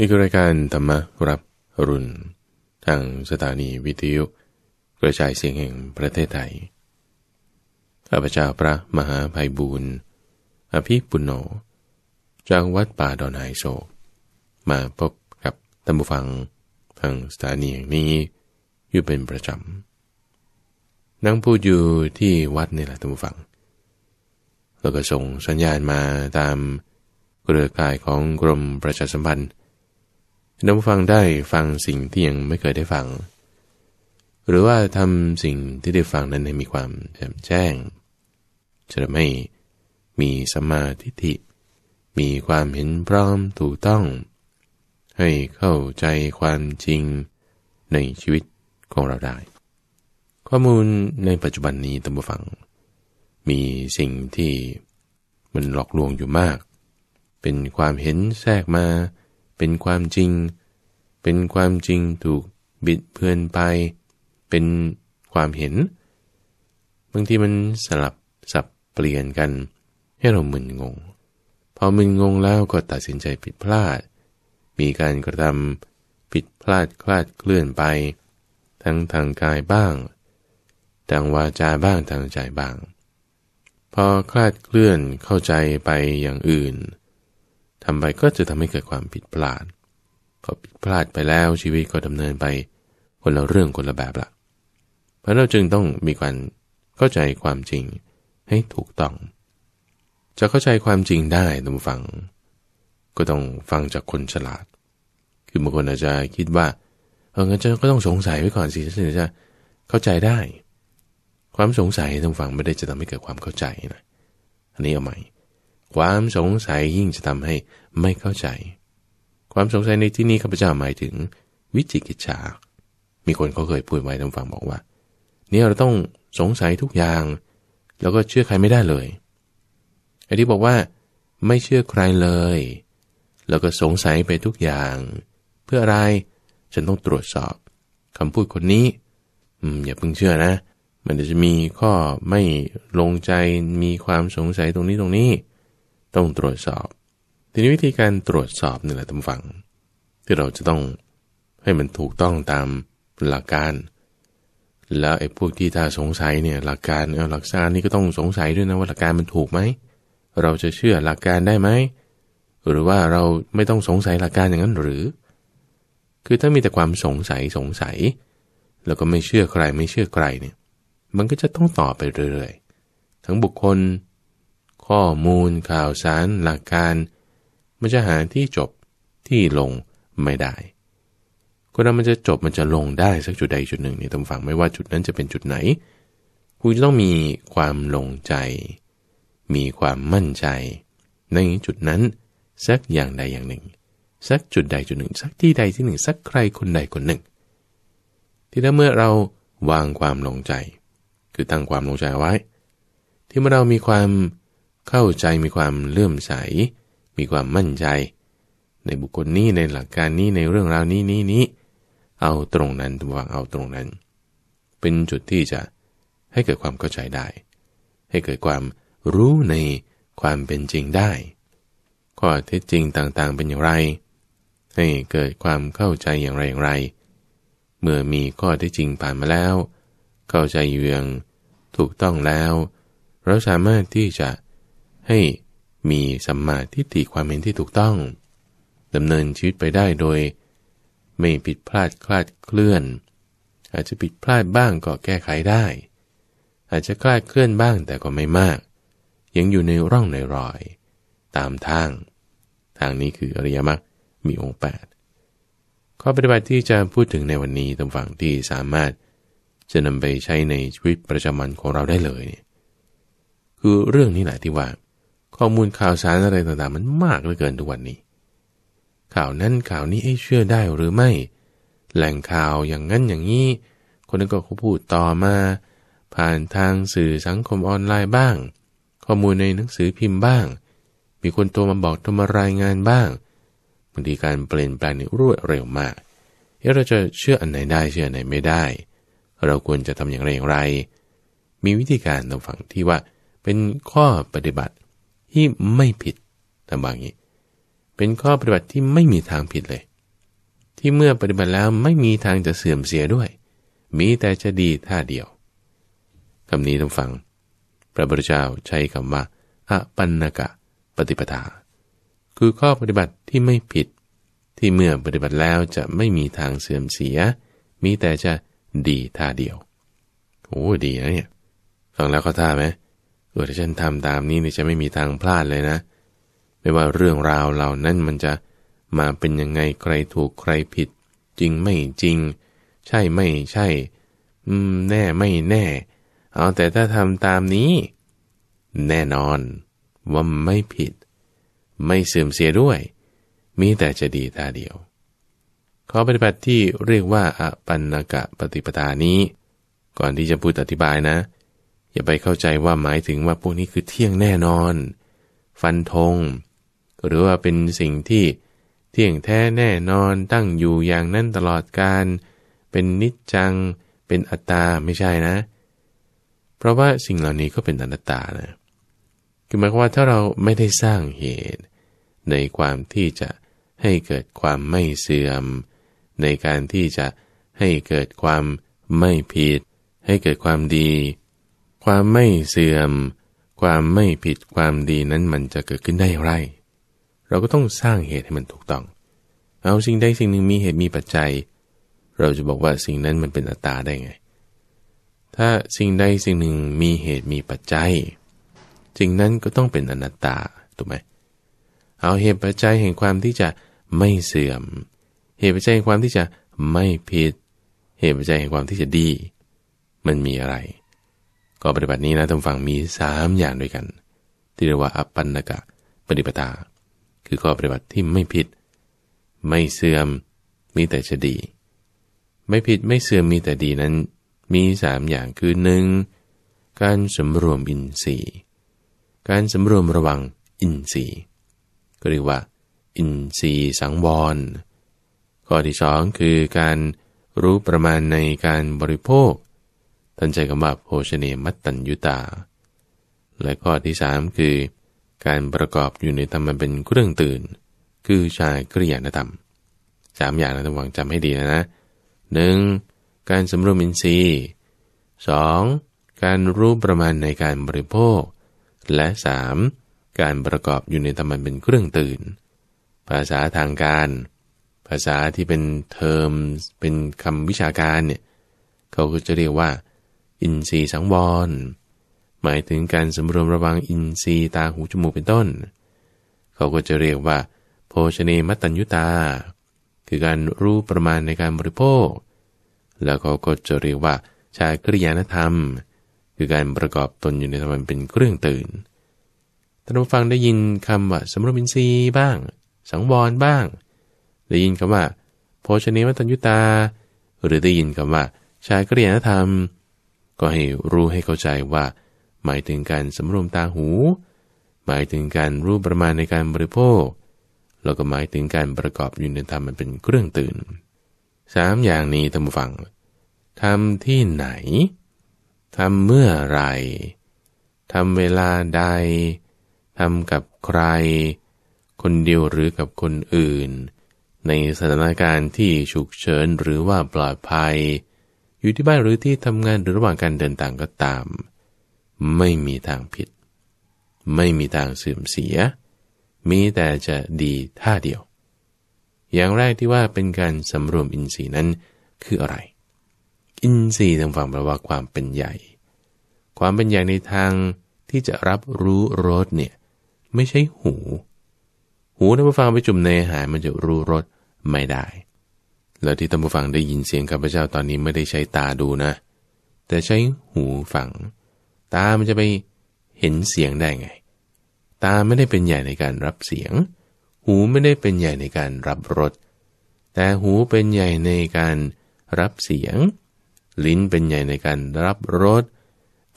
นี่คือรายการธรรมรับรุ่นทางสถานีวิทยุกระจายเสียงแห่งประเทศไทยอาปเจาพระมหาภัยบูรณ์ อภิปุโนจากวัดป่าดอนไฮโซมาพบกับตัมบูฟังทางสถานีแห่งนี้อยู่เป็นประจำนั่งพูดอยู่ที่วัดนี่แหละตัมบูฟัง แล้วก็ส่งสัญญาณมาตามเครือข่ายของกรมประชาสัมพันธ์นักฟังได้ฟังสิ่งที่ยังไม่เคยได้ฟัง หรือว่าทำสิ่งที่ได้ฟังนั้นให้มีความแจ่มแจ้ง จะไม่มีสมาธิิมีความเห็นพร้อมถูกต้อง ให้เข้าใจความจริงในชีวิตของเราได้ ข้อมูลในปัจจุบันนี้ตัมบฟัง มีสิ่งที่มันหลอกลวงอยู่มาก เป็นความเห็นแทรกมาเป็นความจริง เป็นความจริงถูกบิดเบือนไป เป็นความเห็นบางทีมันสลับสับเปลี่ยนกันให้เรามึนงง พอมึนงงแล้วก็ตัดสินใจผิดพลาด มีการกระทำผิดพลาดคลาดเคลื่อนไป ทั้งทางกายบ้างทางวาจาบ้างทางใจบ้าง พอคลาดเคลื่อนเข้าใจไปอย่างอื่นทำไปก็จะทำให้เกิดความผิดพลาดพอผิดพลาดไปแล้วชีวิตก็ดำเนินไปคนละเรื่องคนละแบบละเพราะเราจึงต้องมีการเข้าใจความจริงให้ถูกต้อง จะเข้าใจความจริงได้ทุกฟังก็ต้องฟังจากคนฉลาด คือบางคนอาจจะคิดว่าเอองั้นันก็ต้องสงสัยไว้ก่อนสิถึงจะเข้าใจได้ ความสงสัยทองฟังไม่ได้จะทำให้เกิดความเข้าใจนะอันนี้เอาใหม่ความสงสัยยิ่งจะทำให้ไม่เข้าใจ ความสงสัยในที่นี้ข้าพเจ้าหมายถึงวิจิกิจฉามีคนเขาเคยพูดไว้ทางฝั่งบอกว่า เนี่ยเราต้องสงสัยทุกอย่าง แล้วก็เชื่อใครไม่ได้เลยไอ้ที่บอกว่าไม่เชื่อใครเลยแล้วก็สงสัยไปทุกอย่าง เพื่ออะไรฉันต้องตรวจสอบคำพูดคนนี้อืมอย่าเพิ่งเชื่อนะ มันจะมีข้อไม่ลงใจมีความสงสัยตรงนี้ตรงนี้ต้องตรวจสอบทีนี้วิธีการตรวจสอบนี่แหละทำฝังที่เราจะต้องให้มันถูกต้องตามหลักการ แล้วไอ้พวกที่ถ้าสงสัยเนี่ยหลักการเออหลักการนี่ก็ต้องสงสัยด้วยนะว่าหลักการมันถูกไหมเราจะเชื่อหลักการได้ไหม หรือว่าเราไม่ต้องสงสัยหลักการอย่างนั้นหรือ คือถ้ามีแต่ความสงสัยสงสัย แล้วก็ไม่เชื่อใครไม่เชื่อใครเนี่ย มันก็จะต้องตอบไปเรื่อยๆ ทั้งบุคคลข้อมูลข่าวสาร หลักการ มันจะหาที่จบที่ลงไม่ได้ คนเรามันจะจบมันจะลงได้สักจุดใดจุดหนึ่งนี่ต้องฟังไม่ว่าจุดนั้นจะเป็นจุดไหน คุณจะต้องมีความลงใจ มีความมั่นใจ ในจุดนั้นสักอย่างใดอย่างหนึ่งสักจุดใดจุดหนึ่ง สักที่ใดที่หนึ่ง สักใครคนใดคนหนึ่ง ที่ถ้าเมื่อเราวางความลงใจ คือตั้งความลงใจไว้ ที่เมื่อเรามีความเข้าใจมีความเลื่อมใส มีความมั่นใจ ในบุคคลนี้ในหลักการนี้ในเรื่องราวนี้นี้นี้เอาตรงนั้นวางเอาตรงนั้น เป็นจุดที่จะให้เกิดความเข้าใจได้ ให้เกิดความรู้ในความเป็นจริงได้ ข้อเท็จจริงต่างๆ เป็นอย่างไร ให้เกิดความเข้าใจอย่างไรอย่างไร เมื่อมีข้อเท็จจริงผ่านมาแล้ว เข้าใจเยื่องถูกต้องแล้วเราสามารถที่จะให้มีสัมมาทิฏฐิความเห็นที่ถูกต้องดำเนินชีวิตไปได้โดย ไม่ผิดพลาดคลาดเคลื่อน อาจจะผิดพลาดบ้างก็แก้ไขได้ อาจจะคลาดเคลื่อนบ้างแต่ก็ไม่มาก ยังอยู่ในร่องในรอย ตามทาง ทางนี้คืออริยมรรคมีองค์8ข้อปฏิบัติที่จะพูดถึงในวันนี้ตาฝั่งที่สามารถจะนำไปใช้ในชีวิตประจำวันของเราได้เลย คือเรื่องนี้แหละที่ว่าข้อมูลข่าวสารอะไรต่างๆ มันมากเหลือเกินทุกวันนี้ ข่าวนั้นข่าวนี้เชื่อได้หรือไม่ แหล่งข่าวอย่างนั้นอย่างนี้ คนนั้นก็พูดต่อมา ผ่านทางสื่อสังคมออนไลน์บ้าง ข้อมูลในหนังสือพิมพ์บ้าง มีคนโทรมาบอกโทรมารายงานบ้างบางทีการเปลี่ยนแปลงนี่รวดเร็วมากเราจะเชื่ออันไหนได้เชื่ออันไหนไม่ได้ เราควรจะทำอย่างไรอย่างไรมีวิธีการตรงฝั่งที่ว่าเป็นข้อปฏิบัติที่ไม่ผิดทำบางอย่างเป็นข้อปฏิบัติที่ไม่มีทางผิดเลย ที่เมื่อปฏิบัติแล้วไม่มีทางจะเสื่อมเสียด้วย มีแต่จะดีท่าเดียวคำนี้ท่านฟัง พระบรมเจ้าใช้คำว่าอปันนกะปฏิปทา คือข้อปฏิบัติที่ไม่ผิด ที่เมื่อปฏิบัติแล้วจะไม่มีทางเสื่อมเสีย มีแต่จะดีท่าเดียว โอ้ดีนะเนี่ยฟังแล้วเขาท่าไหมเออถ้าฉันทำตามนี้เนี่ยจะไม่มีทางพลาดเลยนะไม่ว่าเรื่องราวเหล่านั้นมันจะมาเป็นยังไงใครถูกใครผิด จริงไม่จริง ใช่ไม่ใช่ อืม แน่ไม่แน่ เอาแต่ถ้าทำตามนี้ แน่นอน ว่าไม่ผิด ไม่เสื่อมเสียด้วย มีแต่จะดีตาเดียวข้อปฏิบัติที่เรียกว่าอปันนกะปฏิปทานี้ ก่อนที่จะพูดอธิบายนะเ่าไปเข้าใจว่าหมายถึงว่าพวกนี้คือเที่ยงแน่นอน ฟันธง หรือว่าเป็นสิ่งที่เที่ยงแท้แน่นอนตั้งอยู่อย่างนั้นตลอดการ เป็นนิจจัง เป็นอัตตาไม่ใช่นะ เพราะว่าสิ่งเหล่านี้ก็เป็นอนัตตานะ คือหมายความว่าถ้าเราไม่ได้สร้างเหตุ ในความที่จะให้เกิดความไม่เสื่อม ในการที่จะให้เกิดความไม่ผิด ให้เกิดความดีความไม่เสื่อม ความไม่ผิด ความดีนั้นมันจะเกิดขึ้นได้อย่างไร เราก็ต้องสร้างเหตุให้มันถูกต้อง เอาสิ่งใด สิ่งหนึ่งมีเหตุมีปัจจัย เราจะบอกว่าสิ่งนั้นมันเป็นอัตตาได้ไง ถ้าสิ่งใด สิ่งหนึ่งมีเหตุมีปัจจัยสิ่งนั้นก็ต้องเป็นอนัตตา ถูกไหม เอาเหตุปัจจัย แห่งความที่จะไม่เสื่อม เหตุปัจจัยแห่งความที่จะไม่ผิด เหตุปัจจัยแห่งความที่จะดี มันมีอะไรก็ปฏิบัตินี้นะท่านฟังมี 3 อย่างด้วยกัน ที่เรียกว่าอัปปันนกะปฏิปทาคือข้อปฏิบัติที่ไม่ผิดไม่เสื่อมมีแต่จะดี ไม่ผิดไม่เสื่อมมีแต่ดีนั้นมีสามอย่างคือหนึ่งการสำรวมอินทรีย์การสำรวมระวังอินทรีย์ก็เรียกว่าอินทรีย์สังวร ข้อที่สองคือ การรู้ประมาณในการบริโภคท่านใช้คำว่าโภชเนมัตตัญยุตา และข้อที่สามคือ การประกอบอยู่ในธรรมมันเป็นเครื่องตื่น คือชาคริยานธรรมสามอย่างนะท่านวังจำให้ดีนะนะหนึ่งการสำรวมอินทรีย์สองการรู้ประมาณในการบริโภค และ 3. การประกอบอยู่ในธรรมเป็นเครื่องตื่น ภาษาทางการ ภาษาที่เป็นเทอมเป็นคำวิชาการเนี่ยเขาก็จะเรียกว่าอินทรีย์สังวร หมายถึงการสำรวมระวังอินทรีย์ตาหูจมูกเป็นต้น เขาก็จะเรียกว่า โภชเนมัตัญยุตา คือการรู้ประมาณในการบริโภค แล้วเขาก็จะเรียกว่าชาคริยานธรรม คือการประกอบตนอยู่ในธรรมเป็นเครื่องตื่น ท่านผู้ฟังได้ยินคำว่าสำรวมอินทรีย์บ้าง สังวรบ้าง ได้ยินคำว่า โภชเนมัตัญยุตา หรือได้ยินคำว่าชาคริยานธรรมก็ให้รู้ให้เข้าใจว่า หมายถึงการสำรวมตาหู หมายถึงการรู้ประมาณในการบริโภคแล้วก็หมายถึงการประกอบยุนธรรมมันเป็นเครื่องตื่นสามอย่างนี้ท่านผู้ฟังทำที่ไหนทำเมื่อไรทำเวลาใดทำกับใคร คนเดียวหรือกับคนอื่น ในสถานการณ์ที่ฉุกเฉินหรือว่าปลอดภัยอยู่ที่บ้านหรือที่ทำงานหรือระหว่างการเดินทางก็ตาม ไม่มีทางผิด ไม่มีทางเสื่อมเสีย มีแต่จะดีท่าเดียว อย่างแรกที่ว่าเป็นการสำรวมอินทรีย์นั้นคืออะไร อินทรีย์ทางฝั่งแปลว่าความเป็นใหญ่ ความเป็นใหญ่ในทางที่จะรับรู้รสเนี่ยไม่ใช่หู หูถ้าฟังไปจุ่มในอาหารมันจะรู้รสไม่ได้แล้วที่ตัมบูฟังได้ยินเสียงข้าพเจ้าตอนนี้ไม่ได้ใช้ตาดูนะ แต่ใช้หูฟัง ตา มันจะไปเห็นเสียงได้ไง ตาไม่ได้เป็นใหญ่ในการรับเสียง หูไม่ได้เป็นใหญ่ในการรับรสแต่หูเป็นใหญ่ในการรับเสียง ลิ้นเป็นใหญ่ในการรับรส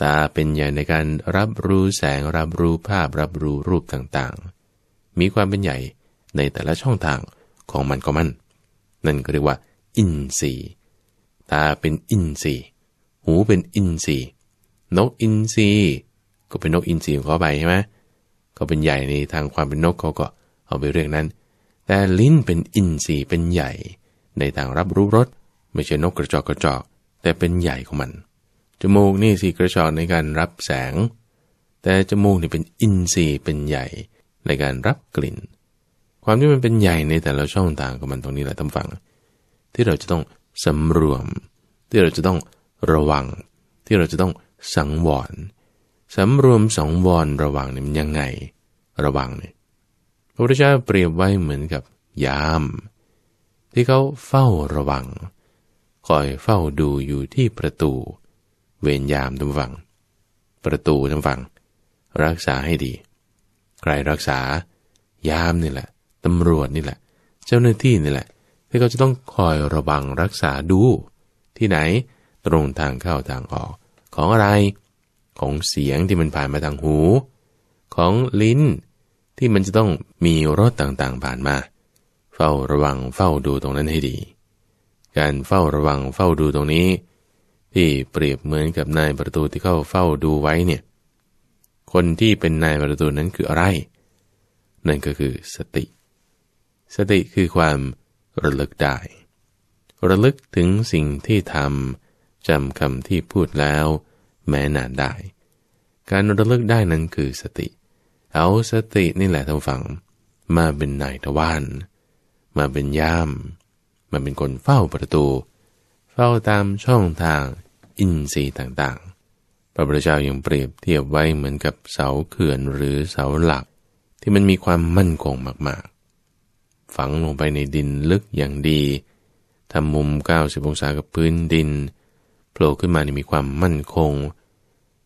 ตาเป็นใหญ่ในการรับรู้แสง รับรู้ภาพ รับรู้รูปต่างๆ มีความเป็นใหญ่ในแต่ละช่องทางของมันก็มั่นนั่นก็เรียกว่าอินทรีย์ตาเป็นอินทรีย์หูเป็นอินทรีย์นกอินทรีย์ก็เป็นนกอินทรีย์ของเขาไปใช่ไหมก็เป็นใหญ่ในทางความเป็นนกเขาก็เอาไปเรื่องนั้น แต่ลิ้นเป็นอินทรีย์เป็นใหญ่ ในทางรับรู้รสไม่ใช่นกกระจอกกระจอกแต่เป็นใหญ่ของมันจมูกนี่สีกระจอกในการรับแสง แต่จมูกนี่เป็นอินทรีย์เป็นใหญ่ในการรับกลิ่นความที่มันเป็นใหญ่ในแต่ละช่องทางของมันตรงนี้แหละท่านฟังที่เราจะต้องสำรวม ที่เราจะต้องระวัง ที่เราจะต้องสังวรสำรวมสังวรระวังเนี่ยมันยังไง ระวังเนี่ยพระพุทธเจ้าเปรียบไว้เหมือนกับ ยาม ที่เขาเฝ้าระวังคอยเฝ้าดูอยู่ที่ประตู เวรยามทั้งฝั่งประตูทั้งฝั่งรักษาให้ดีใครรักษายามนี่แหละตำรวจนี่แหละเจ้าหน้าที่นี่แหละที่เขาจะต้องคอยระวังรักษาดูที่ไหนตรงทางเข้าทางออก ของอะไรของเสียงที่มันผ่านมาทางหู ของลิ้นที่มันจะต้องมีรสต่างๆ ผ่านมา เฝ้าระวังเฝ้าดูตรงนั้นให้ดี การเฝ้าระวังเฝ้าดูตรงนี้ที่เปรียบเหมือนกับนายประตูที่เข้าเฝ้าดูไว้เนี่ยคนที่เป็นนายประตูนั้นคืออะไรนั่นก็คือสติสติคือความระลึกได้ ระลึกถึงสิ่งที่ทำจำคำที่พูดแล้วแม้นานได้ การระลึกได้นั้นคือสติ เอาสตินี่แหละท่านฟัง มาเป็นนายทวารมาเป็นยาม มาเป็นคนเฝ้าประตู เฝ้าตามช่องทางอินทรีย์ต่างๆ พระพุทธเจ้ายังเปรียบเทียบไว้เหมือนกับเสาเขื่อนหรือเสาหลัก ที่มันมีความมั่นคงมากฝังลงไปในดินลึกอย่างดี ทำมุม90องศากับพื้นดิน โผล่ขึ้นมาในมีความมั่นคง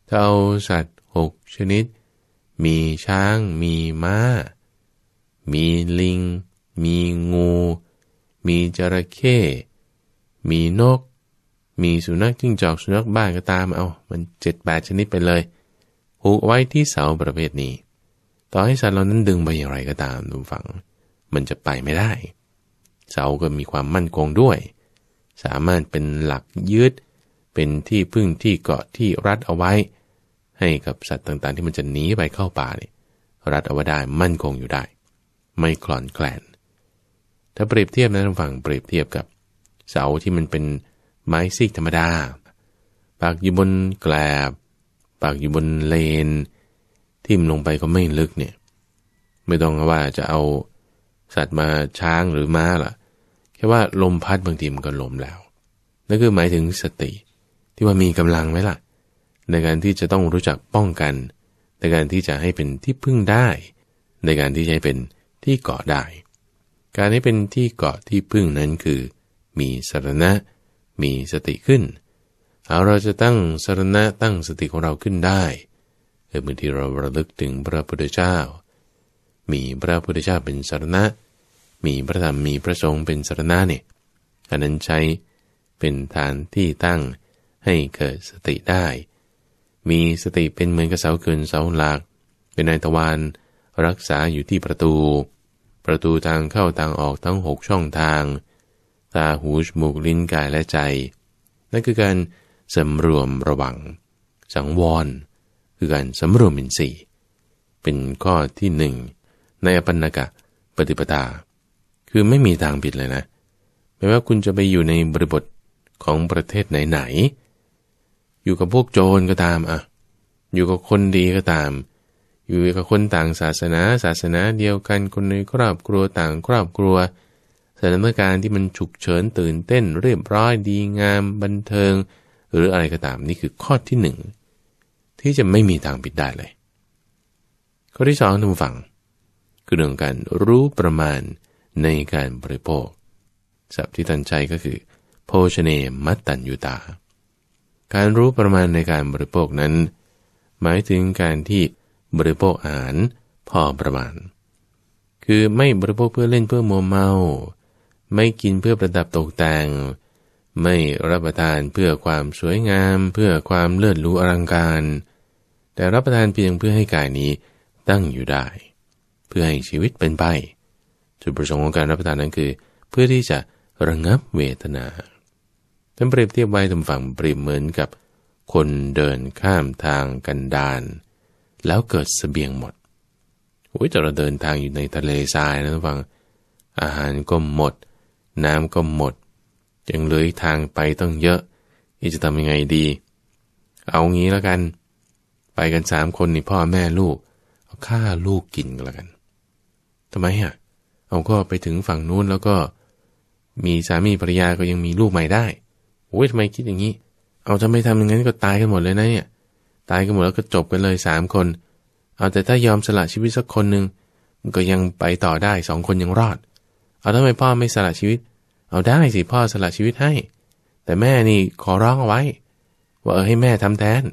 ถ้าเอาสัตว์หกชนิด มีช้าง มีม้า มีลิง มีงู มีจระเข้ มีนก มีสุนัขจิ้งจอก สุนัขบ้านก็ตาม เอามันเจ็ดแปดชนิดไปเลยผูกไว้ที่เสาประเภทนี้ ต่อให้สัตว์เหล่านั้นดึงไปอย่างไรก็ตามดูฝังมันจะไปไม่ได้ เสาก็มีความมั่นคงด้วย สามารถเป็นหลักยืด เป็นที่พึ่งที่เกาะที่รัดเอาไว้ ให้กับสัตว์ต่างๆ ที่มันจะหนีไปเข้าป่าเนี่ยรัดเอาไว้ได้ มั่นคงอยู่ได้ ไม่คลอนแกลน ถ้าเปรียบเทียบนะท่านฟังเปรียบเทียบกับเสาที่มันเป็นไม้ซีกธรรมดาปากอยู่บนแกลบปากอยู่บนเลนทิ่มลงไปก็ไม่ลึกเนี่ย ไม่ต้องว่าจะเอาสัตว์มาช้างหรือม้าล่ะ แค่ว่าลมพัดบางทีมันก็ล้มแล้ว นั่นคือหมายถึงสติที่ว่ามีกำลังไหมล่ะ ในการที่จะต้องรู้จักป้องกัน ในการที่จะให้เป็นที่พึ่งได้ ในการที่จะให้เป็นที่เกาะได้ การให้เป็นที่เกาะที่พึ่งนั้นคือ มีสารณะมีสติขึ้นเอาเราจะตั้งสรณะตั้งสติของเราขึ้นได้เมื่อที่เราระลึกถึงพระพุทธเจ้า มีพระพุทธเจ้าเป็นสรณะมีพระธรรมมีพระสงฆ์เป็นสารณะเนี่ยอันนั้นใช้เป็นฐานที่ตั้งให้เกิดสติได้ มีสติเป็นเหมือนกับเสาเกินเสาหลัก เป็นนายทวารรักษาอยู่ที่ประตู ประตูทางเข้า ทางออกทั้งหกช่องทาง ตาหูจมูกลิ้นกายและใจนั่นคือการสำรวมระวัง สังวร คือการสำรวมอินทรีย์เป็นข้อที่หนึ่งในอปันนกะปฏิปทาคือไม่มีทางผิดเลยนะ ไม่ว่าคุณจะไปอยู่ในบริบทของประเทศไหน ๆ อยู่กับพวกโจรก็ตามอ่ะอยู่กับคนดีก็ตาม อยู่กับคนต่างศาสนา ศาสนาเดียวกันคนในครอบครัวต่างครอบครัวสถานการณ์ที่มันฉุกเฉินตื่นเต้นเรียบร้อยดีงาม บันเทิง หรืออะไรก็ตามนี่คือข้อที่หนึ่งที่จะไม่มีทางผิดได้เลยข้อที่สองทุกฝังคือเรื่องการรู้ประมาณในการบริโภค สัพที่ตันใจก็คือ โภชเนมัตตัญยุตา การรู้ประมาณในการบริโภคนั้น หมายถึงการที่บริโภคอาหารพอประมาณ คือไม่บริโภคเพื่อเล่นเพื่อมัวเมา ไม่กินเพื่อประดับตกแต่ง ไม่รับประทานเพื่อความสวยงาม เพื่อความเลอศรู้อลังการ แต่รับประทานเพียงเพื่อให้กายนี้ตั้งอยู่ได้ เพื่อให้ชีวิตเป็นไปจุดประสงค์ของการรับประทานนั้นคือ เพื่อที่จะระงงับเวทนาท่านเปรียบเทียบไว้ทำฝั่งเปรียบเหมือนกับคนเดินข้ามทางกันดานแล้วเกิดสเสบียงหมดโอ้ยแต่เราเดินทางอยู่ใน ทะเลทรายนะท่านฟังอาหารก็หมด น้ำก็หมด ยังเหลือทางไปต้องเยอะนี่จะทำยังไงดี เอางี้แล้วกัน ไปกันสามคนนี่พ่อแม่ลูก เอาฆ่าลูกกินก็แล้วกันทำไมอ่ะเาก็ไปถึงฝั่งนู้นแล้วก็มีสามีภรรยาก็ยังมีลูกใหม่ได้โอ้ยทำไมคิดอย่างนี้เอาทำไมทำอย่างนั้นก็ตายกันหมดเลยนะเนี่ยตายกันหมดแล้วก็จบกันเลยสามคน เอาแต่ถ้ายอมสละชีวิตสักคนหนึ่งมันก็ยังไปต่อได้สองคนยังรอด เอาทำไมพ่อไม่สละชีวิต เอาได้สิพ่อสละชีวิตให้ แต่แม่นี่ขอร้องเอาไว้ ว่าเออให้แม่ทำแทน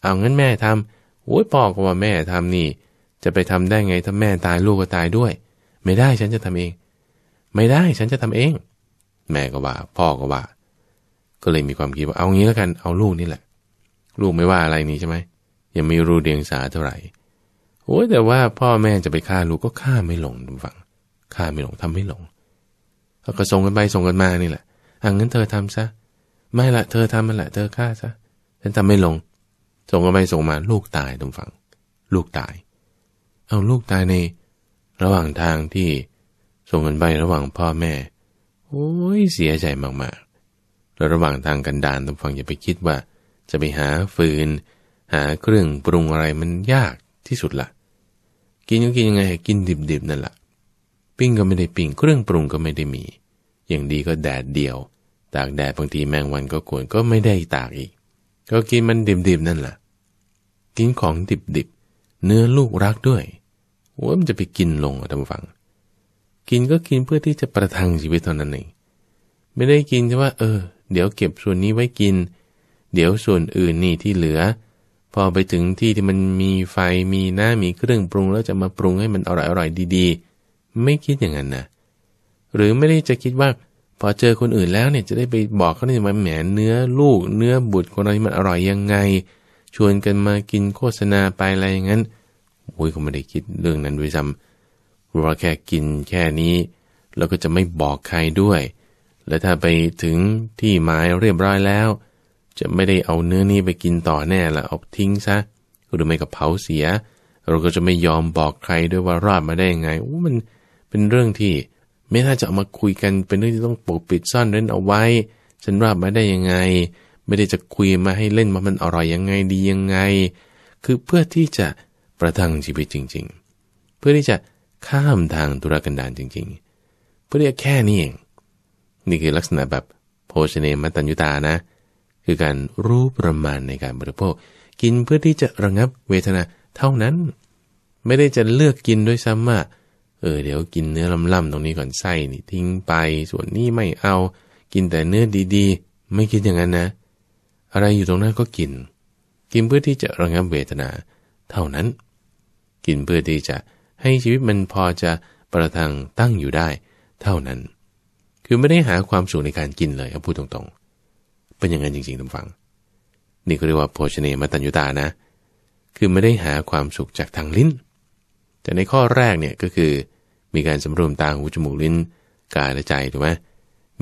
เอางั้นแม่ทำโอ้ยพ่อก็ว่าแม่ทำนี่ จะไปทำได้ไงถ้าแม่ตายลูกก็ตายด้วยไม่ได้ฉันจะทำเอง ไม่ได้ฉันจะทำเอง แม่ก็ว่า พ่อก็ว่า ก็เลยมีความคิดว่าเอางี้แล้วกันเอาลูกนี่แหละ ลูกไม่ว่าอะไรนี่ใช่ไหมยังไม่รู้เดียงสาเท่าไหร่โอ้ยแต่ว่า พ่อแม่จะไปฆ่าลูกก็ฆ่าไม่ลงดูฟังฆ่าไม่ลงทำไม่ลงเขาก็ส่งกันไปส่งกันมานี่แหละอังนั้นเธอทำซะไม่ละเธอทำมันแหละเธอฆ่าซะฉันทำไม่ลงส่งกันไปส่งมาลูกตายดูฟัง ลูกตาย เอาลูกตายในระหว่างทางที่ส่งงินไประหว่างพ่อแม่ โอ้ยเสียใจมากๆแล้วระหว่างทางกันดานทุกฟังอย่าไปคิดว่า จะไปหาฟืน หาเครื่องปรุงอะไรมันยากที่สุดละ่ะกินก็กินยังไงกินดิบๆนั่นละ่ะปิ้งก็ไม่ได้ปิ้งเครื่องปรุงก็ไม่ได้มี อย่างดีก็แดดเดียว ตากแดดบางทีแมงวันก็กวนก็ไม่ได้ตากอีก ก็กินมันดิบๆนั่นละ่ะกินของดิบๆเนื้อลูกรักด้วยว่ามันจะไปกินลงท่านผู้ฟัง กินก็กินเพื่อที่จะประทังชีวิตเท่านั้น เองไม่ได้กินแค่ว่าเออเดี๋ยวเก็บส่วนนี้ไว้กิน เดี๋ยวส่วนอื่นนี่ที่เหลือ พอไปถึงที่ที่มันมีไฟมีหน้ามีเครื่องปรุงแล้วจะมาปรุงให้มันอร่อยอร่อยดีๆ ไม่คิดอย่างนั้นนะหรือไม่ได้จะคิดว่า พอเจอคนอื่นแล้วเนี่ยจะได้ไปบอกเขาเนี่ยว่าแหมเนื้อลูกเนื้อบุตรคนนี้มันอร่อยยังไง ชวนกันมากินโฆษณาไปอะไรอย่างนั้นโอ้ยขาไม่ได้คิดเรื่องนั้นด้วยซ้ำเราว่าแค่กินแค่นี้แล้วก็จะไม่บอกใครด้วย และถ้าไปถึงที่หมายเรียบร้อยแล้ว จะไม่ได้เอาเนื้อนี้ไปกินต่อแน่ละเอาทิ้งซะหรือไม่กับเผาเสีย เราก็จะไม่ยอมบอกใครด้วยว่ารอดมาได้ยังไงโอ้มันเป็นเรื่องที่ ไม่น่าจะเอามาคุยกันเป็นเรื่องที่ต้องปกปิดซ่อนเร้นเอาไว้ ฉันรอดมาได้ยังไง ไม่ได้จะคุยมาให้เล่นว่ามันอร่อยยังไงดียังไง คือเพื่อที่จะประทังชีวิตจริงๆ เพื่อที่จะข้ามทางธุรกันดารจริง ๆ เพื่อที่จะแค่นี้เองนี่คือลักษณะแบบโภชเนมัตัญญุตานะ คือการรู้ประมาณในการบริโภค กินเพื่อที่จะระงับเวทนาเท่านั้น ไม่ได้จะเลือกกินด้วยซ้ำว่าเออเดี๋ยวกินเนื้อล่ำๆ ตรงนี้ก่อนไส้นี่ทิ้งไป ส่วนนี้ไม่เอา กินแต่เนื้อดีๆ ไม่คิดอย่างนั้นนะ อะไรอยู่ตรงนั้นก็กิน กินเพื่อที่จะระงับเวทนาเท่านั้นกินเพื่อที่จะให้ชีวิตมันพอจะประทังตั้งอยู่ได้เท่านั้น คือไม่ได้หาความสุขในการกินเลย เอาพูดตรงๆ เป็นอย่างนั้นจริงๆทุกฝัง นี่ก็เรียกว่าโภชเนมตัญญุตานะ คือไม่ได้หาความสุขจากทางลิ้นแต่ในข้อแรกเนี่ยก็คือมีการสำรวมตาหูจมูกลิ้นกายและใจถูกไหม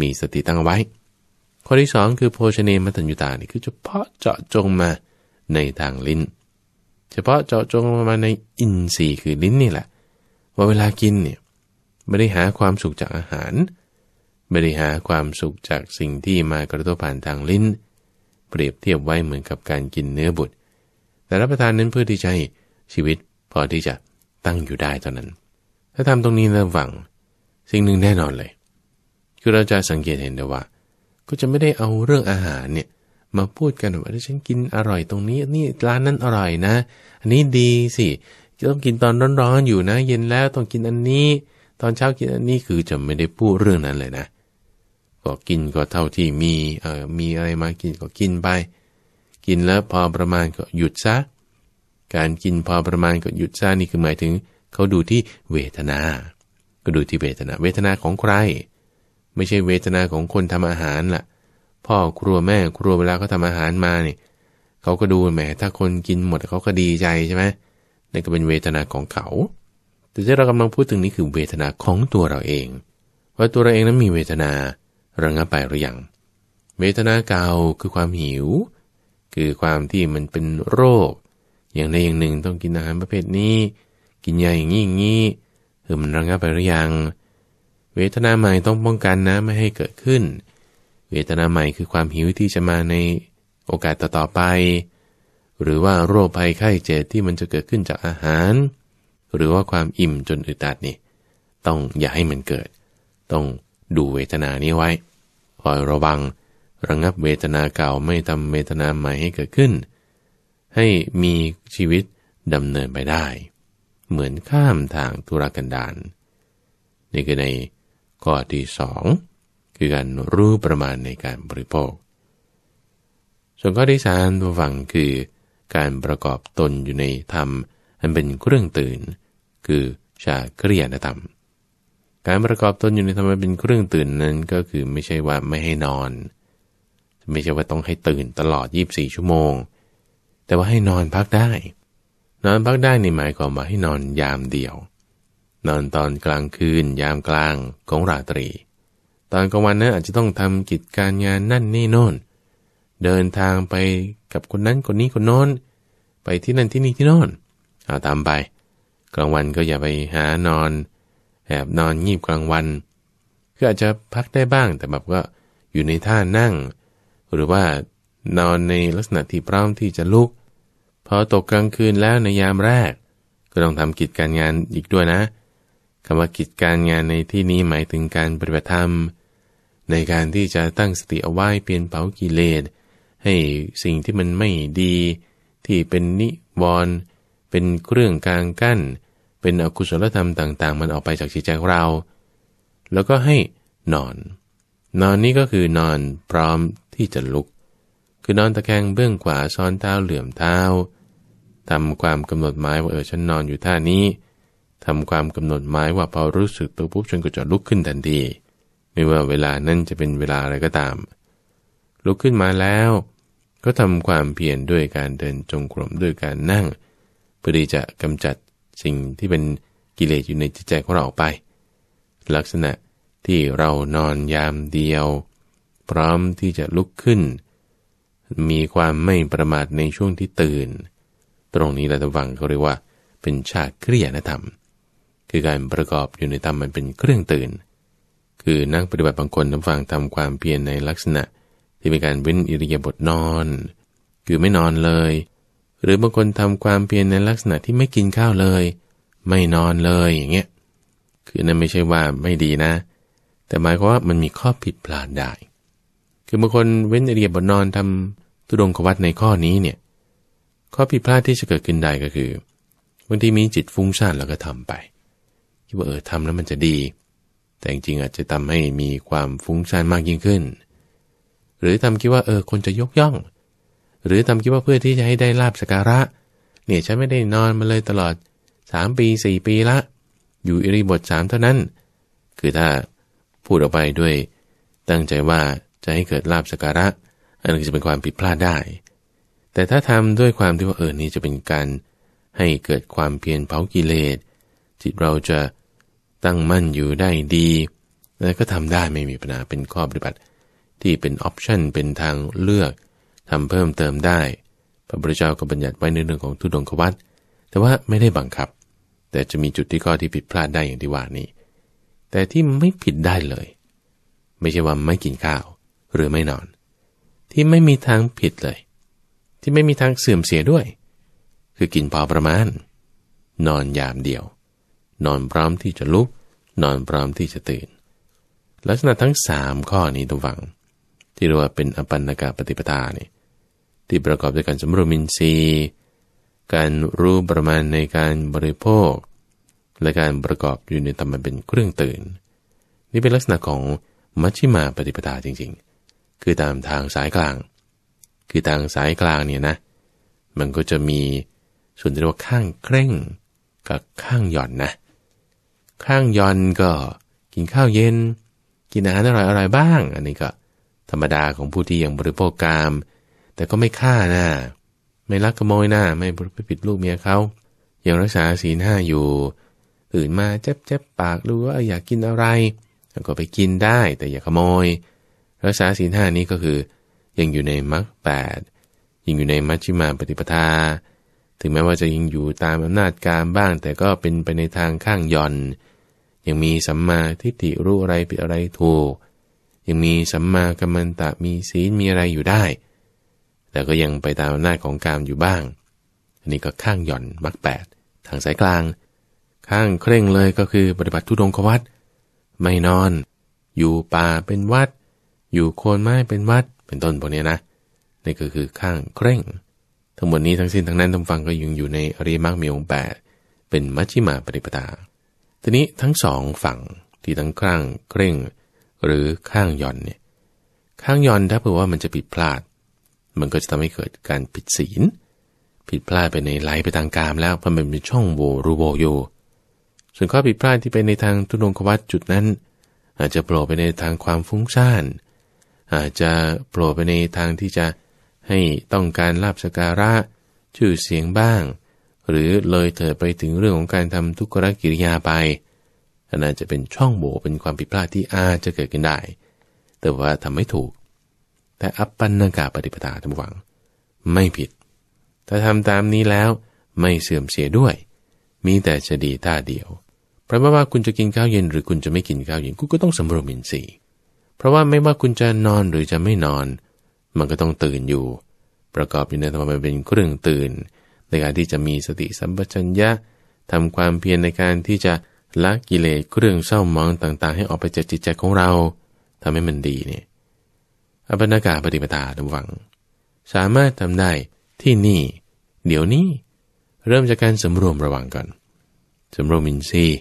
มีสติตั้งเอาไว้ ข้อที่ 2 คือโภชเนมตัญญุตานี่คือเฉพาะเจาะจงมาในทางลิ้นเฉพาะเจาะจงลงมาในอินทรีย์คือลิ้นนี่แหละ ว่าเวลากินเนี่ยไม่ได้หาความสุขจากอาหาร ไม่ได้หาความสุขจากสิ่งที่มากระทบผ่านทางลิ้น เปรียบเทียบไว้เหมือนกับการกินเนื้อบุตร แต่รับประทานนั้นเพื่อที่จะให้ชีวิตพอที่จะตั้งอยู่ได้เท่านั้น ถ้าทำตรงนี้ระวังสิ่งหนึ่งแน่นอนเลยคือเราจะสังเกตเห็นได้ว่า ก็จะไม่ได้เอาเรื่องอาหารเนี่ยมาพูดกันว่าฉันกินอร่อยตรงนี้นี่ร้านนั้นอร่อยนะ อันนี้ดีสิต้องกินตอนร้อนๆอยู่นะ เย็นแล้วต้องกินอันนี้ตอนเช้ากินอันนี้คือจะไม่ได้พูดเรื่องนั้นเลยนะ ก็กินก็เท่าที่มีเอ่อมีอะไรมากินก็กินไป กินแล้วพอประมาณก็หยุดซะ การกินพอประมาณก็หยุดซะนี่คือหมายถึงเขาดูที่เวทนาก็ดูที่เวทนา เวทนาของใคร ไม่ใช่เวทนาของคนทำอาหารละ่ะพ่อครัวแม่ครัวเวลาเขาทำอาหารมาเนี่ยเขาก็ดูแหมถ้าคนกินหมดเขาก็ดีใจใช่ไหมนั่นก็เป็นเวทนาของเขาแต่ที่เรากำลังพูดถึงนี้คือเวทนาของตัวเราเอง ว่าตัวเราเองนั้นมีเวทนาระงับไปหรือยังเวทนาเก่าคือความหิว คือความที่มันเป็นโรค อย่างใดอย่างหนึ่งต้องกินอาหารประเภทนี้ กินยาอย่างนี้อย่างนี้เออมันระงับไปหรือยัง เวทนาใหม่ต้องป้องกันนะไม่ให้เกิดขึ้นเวทนาใหม่คือความหิวที่จะมาในโอกาสต่อๆไป หรือว่าโรคภัยไข้เจ็บที่มันจะเกิดขึ้นจากอาหาร หรือว่าความอิ่มจนอึดอัดนี่ ต้องอย่าให้มันเกิด ต้องดูเวทนานี้ไว้คอยระวังระงงับเวทนาเก่าไม่ทำเวทนาใหม่ให้เกิดขึ้น ให้มีชีวิตดำเนินไปได้ เหมือนข้ามทางธุรกันดารนี่คือในข้อที่สองคือการรู้ประมาณในการบริโภค ส่วนข้อที่สามตัวฝังคือการประกอบตนอยู่ในธรรมอันเป็นเครื่องตื่น คือ ชาเครียนธรรม การประกอบตนอยู่ในธรรมอันเป็นเครื่องตื่นนั้นก็คือไม่ใช่ว่าไม่ให้นอน ไม่ใช่ว่าต้องให้ตื่นตลอด 24 ชั่วโมง แต่ว่าให้นอนพักได้ นอนพักได้ในหมายความว่าให้นอนยามเดียว นอนตอนกลางคืน ยามกลางของราตรีตอนกลางวันนะอาจจะต้องทำกิจการงานนั่นนี่โน่น เดินทางไปกับคนนั้นคนนี้คนโน้น ไปที่นั่นที่นี่ที่โน่น เอาตามไป กลางวันก็อย่าไปหานอนแอบนอนงีบกลางวันก็อาจจะพักได้บ้าง แต่แบบก็อยู่ในท่านั่ง หรือว่านอนในลักษณะที่พร้อมที่จะลุก พอตกกลางคืนแล้วในยามแรก ก็ต้องทำกิจการงานอีกด้วยนะคำว่ากิจการงานในที่นี้หมายถึงการปฏิบัติธรรมในการที่จะตั้งสติเอาไว้เปลี่ยนเผากิเลสให้สิ่งที่มันไม่ดี ที่เป็นนิวรณ์เป็นเครื่องกลางกั้น เป็นอกุศลธรรมต่างๆ มันออกไปจากจิตใจของเรา แล้วก็ให้นอน นอนนี้ก็คือนอนพร้อมที่จะลุก คือนอนตะแคงเบื้องขวาซ้อนเท้าเหลื่อมเท้าทำความกำหนดหมายว่าเออฉันนอนอยู่ท่านี้ทำความกำหนดหมายว่าพอรู้สึกตัวปุ๊บฉันก็จะลุกขึ้นทันทีไม่ว่าเวลานั้นจะเป็นเวลาอะไรก็ตาม ลุกขึ้นมาแล้ว ก็ทำความเพียรด้วยการเดินจงกรมด้วยการนั่งเพื่อที่จะกำจัดสิ่งที่เป็นกิเลสอยู่ในจิตใจของเราออกไป ลักษณะที่เรานอนยามเดียว พร้อมที่จะลุกขึ้น มีความไม่ประมาทในช่วงที่ตื่น ตรงนี้เราจะวังเขาเรียกว่า เป็นชาติเครียนธรรม คือการประกอบอยู่ในธรรมมันเป็นเครื่องตื่นคือนักปฏิบัติบางคนทำฟังทำความเพียรในลักษณะที่เป็นการเว้นอิริยาบถนอน คือไม่นอนเลย หรือบางคนทำความเพียรในลักษณะที่ไม่กินข้าวเลย ไม่นอนเลยอย่างเงี้ยคือนั่นไม่ใช่ว่าไม่ดีนะ แต่หมายความว่ามันมีข้อผิดพลาดได้ คือบางคน เว้นอิริยาบถนอนทำตุดงควัตในข้อนี้เนี่ยข้อผิดพลาดที่จะเกิดขึ้นได้ก็คือบางทีมีจิตฟุ้งซ่านแล้วก็ทำไปคิดว่าเออทำแล้วมันจะดีแต่จริงอาจจะทำให้มีความฟุ้งซ่านมากยิ่งขึ้น หรือทำคิดว่าเออคนจะยกย่อง หรือทำคิดว่าเพื่อที่จะให้ได้ลาบสการะ เนี่ยฉันไม่ได้นอนมาเลยตลอด 3 ปี 4 ปีละ อยู่อิริบทสามเท่านั้น คือถ้าพูดออกไปด้วย ตั้งใจว่าจะให้เกิดลาบสการะ อันนี้จะเป็นความผิดพลาดได้ แต่ถ้าทำด้วยความที่ว่าเออนี่จะเป็นการให้เกิดความเพียรเผากิเลสจิตเราจะเตั้งมั่นอยู่ได้ดี แล้วก็ทำได้ไม่มีปัญหาเป็นข้อปฏิบัติที่เป็นออปชันเป็นทางเลือกทำเพิ่มเติมได้พระบุมเจ้าก็บัญญัติไว้ในเรื่องของทุดงควัตแต่ว่าไม่ได้บังคับ แต่จะมีจุดที่ข้อที่ผิดพลาดได้อย่างที่ว่านี้ แต่ที่ไม่ผิดได้เลย ไม่ใช่ว่าไม่กินข้าวหรือไม่นอน ที่ไม่มีทางผิดเลย ที่ไม่มีทางเสื่อมเสียด้วย คือกินพอประมาณ นอนยามเดียวนอนพร้อมที่จะลุกนอนพร้อมที่จะตื่น ลักษณะทั้งสามข้อนี้ตรงฝัง ที่เรียกว่าเป็นอปันนากาปฏิปทานี่ที่ประกอบด้วยการสมรวมินทรีย์การรู้ประมาณในการบริโภค และการประกอบอยู่ในธรรมเป็นเครื่องตื่น นี่เป็นลักษณะของมัชชิมาปฏิปทาจริงๆ คือตามทางสายกลาง คือทางสายกลางเนี่ยนะ มันก็จะมีส่วนที่เรียกว่าข้างเคร่งกับข้างหย่อนนะข้างยอนก็กินข้าวเย็น กินอาหารอร่อยอร่อยบ้าง อันนี้ก็ ธรรมดาของผู้ที่ยังบริโภคกามแต่ก็ไม่ฆ่านะ่าไม่ลักขโมยหน้าไม่ไปปิดลูกเมียเขายังรักษาสีหน้าอยู่ อื่นมาเจ็บเจ็บปากดูว่าอยากกินอะไรก็ไปกินได้แต่อย่าขโมย รักษาสีหน้านี้ก็คือยังอยู่ในมรรคแปดยังอยู่ในมัชฌิมาปฏิปทาถึงแม้ว่าจะยังอยู่ตามอำนาจการบ้างแต่ก็เป็นไปในทางข้างย่อน ยังมีสัมมาทิฏฐิรู้อะไรผิดอะไรถูกยังมีสัมมากัมมันตะมีศีลมีอะไรอยู่ได้ แต่ก็ยังไปตามอำนาจของกามอยู่บ้าง อันนี้ก็ข้างหย่อนมักแปดทางสายกลางข้างเคร่งเลยก็คือปฏิบัติทุดงควัดไม่นอน อยู่ป่าเป็นวัด อยู่โคนไม้เป็นวัดเป็นต้นพวกนี้นะนี่ก็คือข้างเคร่งทั้งหมดนี้ทั้งสิ้นทั้งนั้นทั้งฟังก็ยังอยู่ในอริยมรรคมีองค์แปดเป็นมัชฌิมาปฏิปทาทีนี้ทั้งสองฝั่ง ที่ทั้งข้างเคร่งหรือข้างย่อนเนี่ยข้างย่อนถ้าเผื่อว่ามันจะผิดพลาด มันก็จะทำให้เกิดการผิดศีล ผิดพลาดไปในไหลไปทางกามแล้วเพราะมันเป็นช่องโหว่รูโบอยู่ส่วนข้อผิดพลาดที่ไปในทางทุดงควัตจุดนั้น อาจจะโผล่ไปในทางความฟุ้งซ่านอาจจะโผล่ไปในทางที่จะให้ต้องการลาบสการะชื่อเสียงบ้าง หรือเลยเถิดไปถึงเรื่องของการทำทุกขกิริยาไปอันนั้นจะเป็นช่องโหว่เป็นความผิดพลาดที่อาจจะเกิดขึ้นได้แต่ว่าทำไม่ถูก แต่อัปปันนากาปฏิปทาทั้งหวัง ไม่ผิด ถ้าทำตามนี้แล้วไม่เสื่อมเสียด้วย มีแต่จะดีท่าเดียว เพราะว่าคุณจะกินข้าวเย็นหรือคุณจะไม่กินข้าวเย็น คุณก็ต้องสำรวมอินทรีย์เพราะว่าไม่ว่าคุณจะนอนหรือจะไม่นอนมันก็ต้องตื่นอยู่ ประกอบอยู่ในธรรมะเป็นเครื่องตื่น ในการที่จะมีสติสัมปชัญญะทำความเพียรในการที่จะละกิเลสเครื่องเศร้ามองต่างๆให้ออกไปจากจิตใจของเรา ทำให้มันดีเนี่ยอัปนากาปฏิปทาทุกวังสามารถทำได้ที่นี่ เดี๋ยวนี้ เริ่มจากการสำรวมระวังก่อนสำรวมอินทรีย์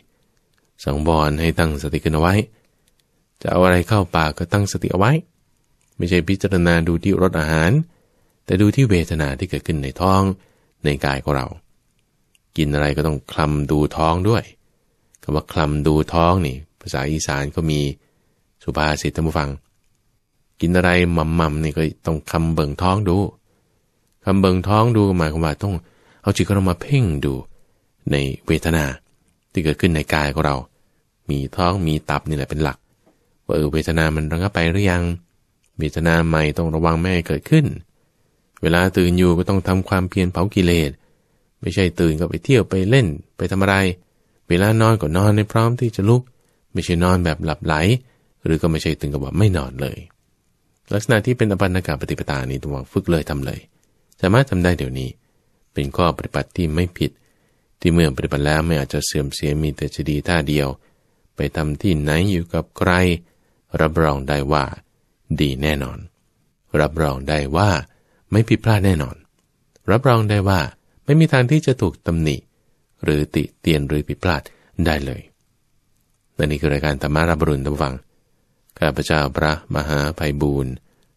สังวรให้ตั้งสติกันเอาไว้ จะเอาอะไรเข้าปากก็ตั้งสติเอาไว้ไม่ใช่พิจารณาดูที่รสอาหาร แต่ดูที่เวทนาที่เกิดขึ้นในท้อง ในกายของเรา กินอะไรก็ต้องคลำดูท้องด้วยคำว่าคลำดูท้องนี่ ภาษาอีสานก็มีสุภาษิตท่านผู้ฟัง กินอะไรมัมมัมนี่ก็ต้องคำเบิ่งท้องดูคำเบิ่งท้องดูหมายความว่าต้อง เอาจิตของเรามาเพ่งดูในเวทนาที่เกิดขึ้นในกายของเรา มีท้องมีตับนี่แหละเป็นหลักว่าเออเวทนามันระงับไปหรือยังเวทนาใหม่ต้องระวังไม่ให้เกิดขึ้น เวลาตื่นอยู่ก็ต้องทำความเพียรเผากิเลส ไม่ใช่ตื่นก็ไปเที่ยวไปเล่น ไปทำอะไร เวลานอนก็นอนในพร้อมที่จะลุก ไม่ใช่นอนแบบหลับไหล หรือก็ไม่ใช่ตื่นกับแบบไม่นอนเลย ลักษณะที่เป็นอปันนากาปฏิปตานี้ต้องฝึกเลยทำเลยสามารถทำได้เดี๋ยวนี้ เป็นข้อปฏิบัติที่ไม่ผิด ที่เมื่อปฏิบัติแล้วไม่อาจจะเสื่อมเสียมีแต่จะดีท่าเดียว ไปทำที่ไหนอยู่กับใคร รับรองได้ว่าดีแน่นอน รับรองได้ว่าไม่ผิดพลาดแน่นอน รับรองได้ว่าไม่มีทางที่จะถูกตำหนิ หรือติเตียนหรือผิดพลาดได้เลยและนี่คือรายการธรรมารับรุณตั้ฟังข้าพเจ้าพระมหาภัยบูรณ์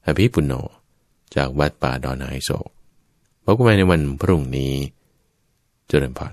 อภิปุโน จากวัดป่าดอนไฮโซพบกันใหม่ในวันพรุ่งนี้เจริญพร